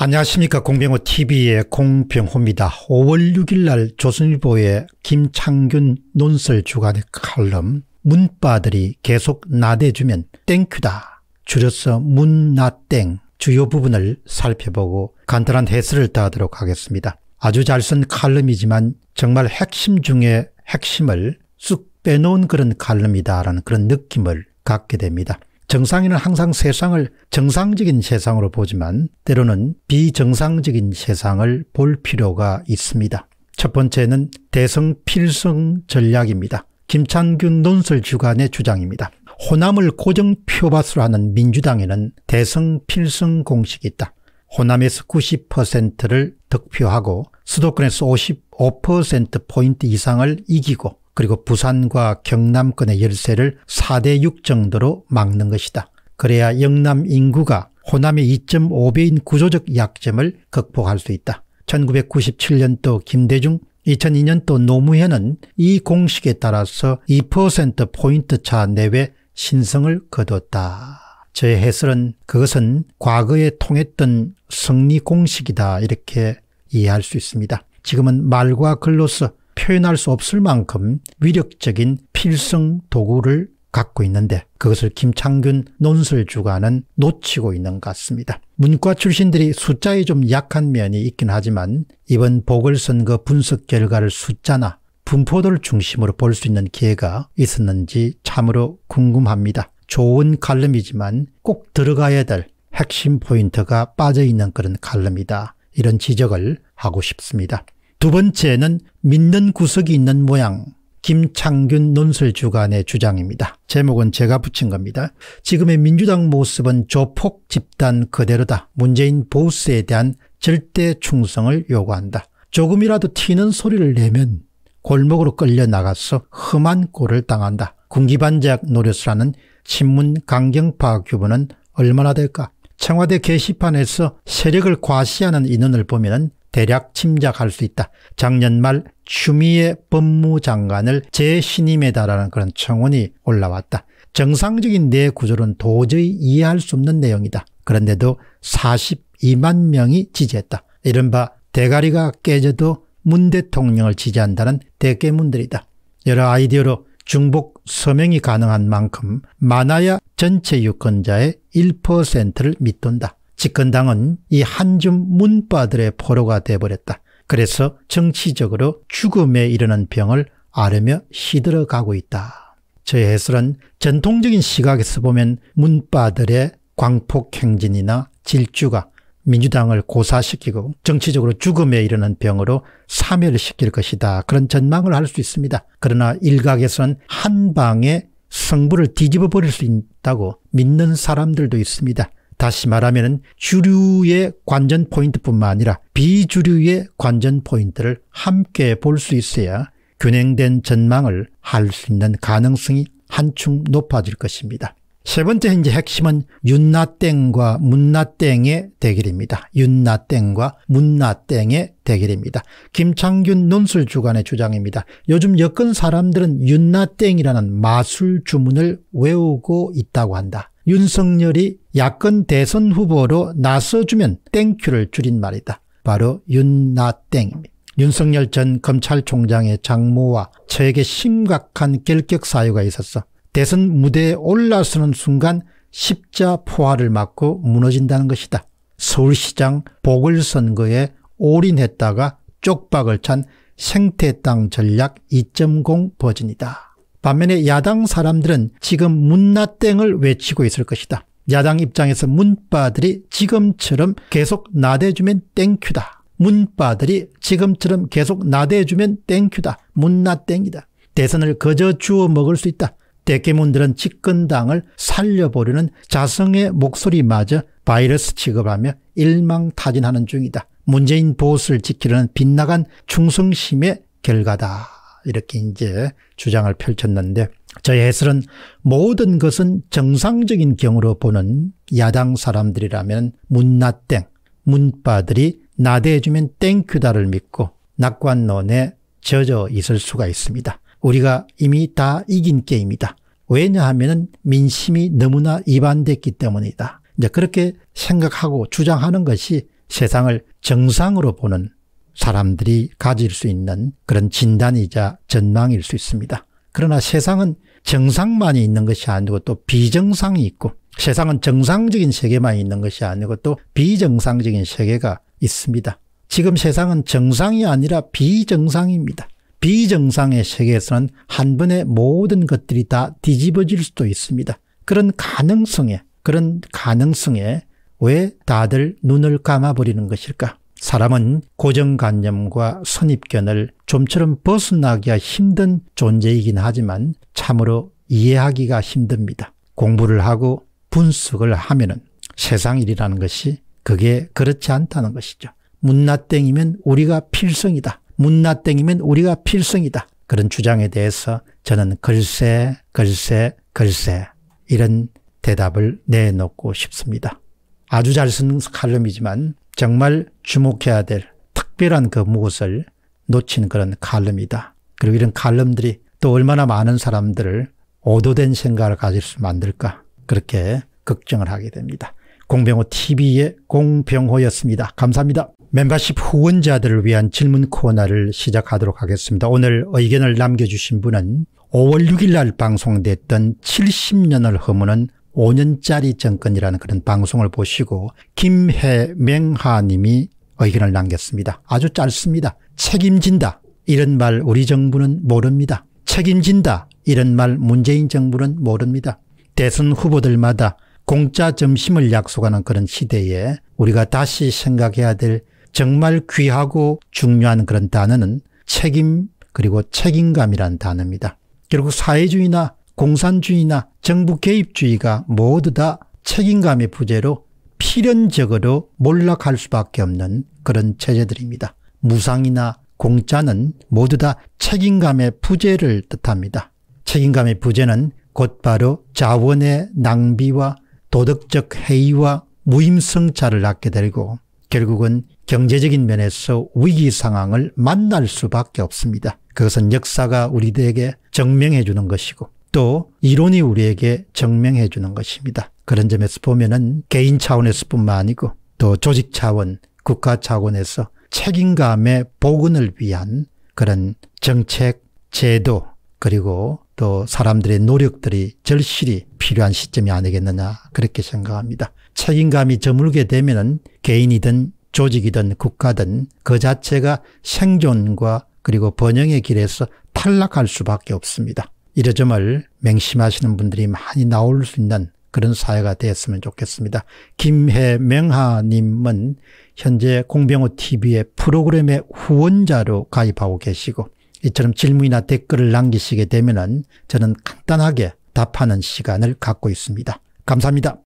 안녕하십니까 공병호 tv의 공병호입니다. 5월 6일 날 조선일보의 김창균 논설 주간의 칼럼 문바들이 계속 나대주면 땡큐다 줄여서 문나땡 주요 부분을 살펴보고 간단한 해설을 따도록 하겠습니다. 아주 잘 쓴 칼럼이지만 정말 핵심 중에 핵심을 쑥 빼놓은 그런 칼럼이다라는 그런 느낌을 갖게 됩니다. 정상인은 항상 세상을 정상적인 세상으로 보지만 때로는 비정상적인 세상을 볼 필요가 있습니다. 첫 번째는 대성 필승 전략입니다. 김찬균 논설 주간의 주장입니다. 호남을 고정 표밭으로 하는 민주당에는 대성 필승 공식이 있다. 호남에서 90%를 득표하고 수도권에서 55%포인트 이상을 이기고 그리고 부산과 경남권의 열세를 4대 6 정도로 막는 것이다. 그래야 영남 인구가 호남의 2.5배인 구조적 약점을 극복할 수 있다. 1997년도 김대중 2002년도 노무현은 이 공식에 따라서 2%포인트 차 내외 신성을 거뒀다. 저의 해설은 그것은 과거에 통했던 승리 공식이다 이렇게 이해할 수 있습니다. 지금은 말과 글로서 표현할 수 없을 만큼 위력적인 필승 도구를 갖고 있는데 그것을 김창균 논술주가는 놓치고 있는 것 같습니다. 문과 출신들이 숫자에 좀 약한 면이 있긴 하지만 이번 보궐선거 분석 결과를 숫자나 분포도를 중심으로 볼 수 있는 기회가 있었는지 참으로 궁금합니다. 좋은 칼럼이지만 꼭 들어가야 될 핵심 포인트가 빠져있는 그런 칼럼이다. 이런 지적을 하고 싶습니다. 두 번째는 믿는 구석이 있는 모양 김창균 논설주간의 주장입니다. 제목은 제가 붙인 겁니다. 지금의 민주당 모습은 조폭 집단 그대로다. 문재인 보스에 대한 절대 충성을 요구한다. 조금이라도 튀는 소리를 내면 골목으로 끌려 나가서 험한 꼴을 당한다. 군기반짝 노릇을 하는 친문 강경파 규모는 얼마나 될까? 청와대 게시판에서 세력을 과시하는 인원을 보면 대략 짐작할 수 있다. 작년 말 추미애 법무장관을 재신임해달라는 그런 청원이 올라왔다. 정상적인 내 구조는 도저히 이해할 수 없는 내용이다. 그런데도 42만 명이 지지했다. 이른바 대가리가 깨져도 문 대통령을 지지한다는 대깨문들이다. 여러 아이디어로 중복 서명이 가능한 만큼 많아야 전체 유권자의 1%를 밑돈다. 집권당은 이 한줌 문바들의 포로가 돼버렸다. 그래서 정치적으로 죽음에 이르는 병을 앓으며 시들어가고 있다. 저의 해설은 전통적인 시각에서 보면 문바들의 광폭행진이나 질주가 민주당을 고사시키고 정치적으로 죽음에 이르는 병으로 사멸시킬 것이다. 그런 전망을 할 수 있습니다. 그러나 일각에서는 한방에 성부를 뒤집어 버릴 수 있다고 믿는 사람들도 있습니다. 다시 말하면 주류의 관전 포인트뿐만 아니라 비주류의 관전 포인트를 함께 볼 수 있어야 균형된 전망을 할 수 있는 가능성이 한층 높아질 것입니다. 세 번째 현재 핵심은 윤나땡과 문나땡의 대결입니다. 윤나땡과 문나땡의 대결입니다. 김창균 논술 주간의 주장입니다. 요즘 여권 사람들은 윤나땡이라는 마술 주문을 외우고 있다고 한다. 윤석열이 야권 대선 후보로 나서주면 땡큐를 줄인 말이다. 바로 윤나땡입니다. 윤석열 전 검찰총장의 장모와 저에게 심각한 결격 사유가 있었어. 대선 무대에 올라서는 순간 십자 포화를 맞고 무너진다는 것이다. 서울시장 보궐선거에 올인했다가 쪽박을 찬 생태땅 전략 2.0 버전이다. 반면에 야당 사람들은 지금 문나땡을 외치고 있을 것이다. 야당 입장에서 문바들이 지금처럼 계속 나대주면 땡큐다. 문바들이 지금처럼 계속 나대주면 땡큐다. 문나땡이다. 대선을 거저 주워 먹을 수 있다. 대깨문들은 집권당을 살려보려는 자성의 목소리마저 바이러스 취급하며 일망타진하는 중이다. 문재인 보수를 지키려는 빗나간 충성심의 결과다. 이렇게 이제 주장을 펼쳤는데 저의 해설은 모든 것은 정상적인 경우로 보는 야당 사람들이라면 문나땡, 문바들이 나대해주면 땡큐다를 믿고 낙관론에 젖어 있을 수가 있습니다. 우리가 이미 다 이긴 게임이다. 왜냐하면 민심이 너무나 이반됐기 때문이다. 이제 그렇게 생각하고 주장하는 것이 세상을 정상으로 보는 사람들이 가질 수 있는 그런 진단이자 전망일 수 있습니다. 그러나 세상은 정상만이 있는 것이 아니고 또 비정상이 있고 세상은 정상적인 세계만 있는 것이 아니고 또 비정상적인 세계가 있습니다. 지금 세상은 정상이 아니라 비정상입니다. 비정상의 세계에서는 한 번에 모든 것들이 다 뒤집어질 수도 있습니다. 그런 가능성에 그런 가능성에 왜 다들 눈을 감아버리는 것일까? 사람은 고정관념과 선입견을 좀처럼 벗어나기가 힘든 존재이긴 하지만 참으로 이해하기가 힘듭니다. 공부를 하고 분석을 하면 세상 일이라는 것이 그게 그렇지 않다는 것이죠. 문나땡이면 우리가 필성이다. 문나땡이면 우리가 필성이다. 그런 주장에 대해서 저는 글쎄 글쎄 글쎄 이런 대답을 내놓고 싶습니다. 아주 잘 쓴 칼럼이지만 정말 주목해야 될 특별한 그 무엇을 놓친 그런 칼럼이다. 그리고 이런 칼럼들이 또 얼마나 많은 사람들을 오도된 생각을 가질 수 만들까 그렇게 걱정을 하게 됩니다. 공병호 TV의 공병호였습니다. 감사합니다. 멤버십 후원자들을 위한 질문 코너를 시작하도록 하겠습니다. 오늘 의견을 남겨주신 분은 5월 6일 날 방송됐던 70년을 허무는 5년짜리 정권이라는 그런 방송을 보시고 김해맹하 님이 의견을 남겼습니다. 아주 짧습니다. 책임진다. 이런 말 우리 정부는 모릅니다. 책임진다. 이런 말 문재인 정부는 모릅니다. 대선 후보들마다 공짜 점심을 약속하는 그런 시대에 우리가 다시 생각해야 될 정말 귀하고 중요한 그런 단어는 책임 그리고 책임감이란 단어입니다. 결국 사회주의나 공산주의나 정부 개입주의가 모두 다 책임감의 부재로 필연적으로 몰락할 수밖에 없는 그런 체제들입니다. 무상이나 공짜는 모두 다 책임감의 부재를 뜻합니다. 책임감의 부재는 곧바로 자원의 낭비와 도덕적 해이와 무임승차를 낳게 되고 결국은 경제적인 면에서 위기 상황을 만날 수밖에 없습니다. 그것은 역사가 우리들에게 증명해 주는 것이고 또 이론이 우리에게 증명해 주는 것입니다. 그런 점에서 보면은 개인 차원에서 뿐만 아니고 또 조직 차원, 국가 차원에서 책임감의 복원을 위한 그런 정책, 제도, 그리고 또 사람들의 노력들이 절실히 필요한 시점이 아니겠느냐 그렇게 생각합니다. 책임감이 저물게 되면 개인이든 조직이든 국가든 그 자체가 생존과 그리고 번영의 길에서 탈락할 수밖에 없습니다. 이러점을 맹심하시는 분들이 많이 나올 수 있는 그런 사회가 되었으면 좋겠습니다. 김혜명하님은 현재 공병호TV의 프로그램의 후원자로 가입하고 계시고 이처럼 질문이나 댓글을 남기시게 되면 저는 간단하게 답하는 시간을 갖고 있습니다. 감사합니다.